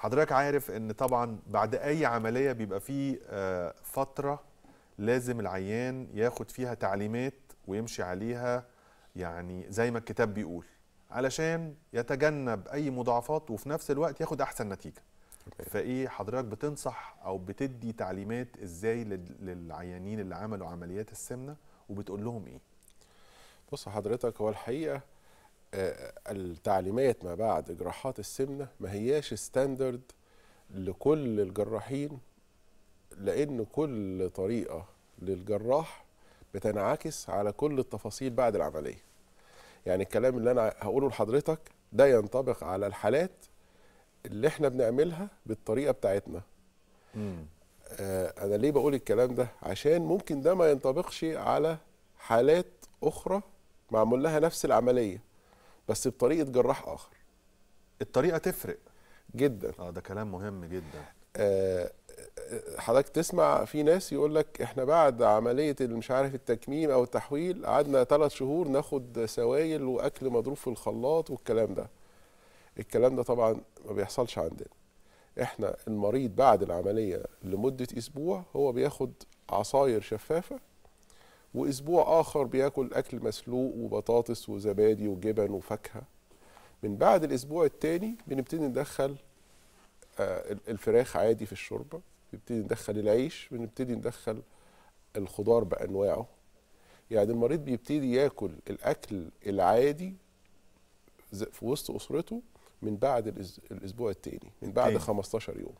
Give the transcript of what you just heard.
حضرتك عارف ان طبعا بعد اي عمليه بيبقى فيه آه، فتره لازم العيان ياخد فيها تعليمات ويمشي عليها يعني زي ما الكتاب بيقول علشان يتجنب اي مضاعفات وفي نفس الوقت ياخد احسن نتيجه okay. فايه حضرتك بتنصح او بتدي تعليمات ازاي للعيانين اللي عملوا عمليات السمنه وبتقول لهم ايه بص حضرتك هو الحقيقه التعليمات ما بعد جراحات السمنه ما هياش ستاندرد لكل الجراحين لان كل طريقه للجراح بتنعكس على كل التفاصيل بعد العمليه يعني الكلام اللي انا هقوله لحضرتك ده ينطبق على الحالات اللي احنا بنعملها بالطريقه بتاعتنا آه انا ليه بقول الكلام ده عشان ممكن ده ما ينطبقش على حالات اخرى معمول لها نفس العمليه بس بطريقه جراح اخر الطريقه تفرق جدا اه ده كلام مهم جدا آه, آه،, آه، حضرتك تسمع في ناس يقول لك احنا بعد عمليه مش عارف التكميم او التحويل قعدنا ثلاث شهور ناخد سوائل واكل مضروب في الخلاط والكلام ده الكلام ده طبعا ما بيحصلش عندنا احنا المريض بعد العمليه لمده اسبوع هو بياخد عصاير شفافه واسبوع اخر بياكل اكل مسلوق وبطاطس وزبادي وجبن وفاكهه من بعد الاسبوع الثاني بنبتدي ندخل آه، الفراخ عادي في الشوربه بنبتدي ندخل العيش بنبتدي ندخل الخضار بانواعه يعني المريض بيبتدي ياكل الاكل العادي في وسط اسرته من بعد الاسبوع الثاني من بعد 15 يوم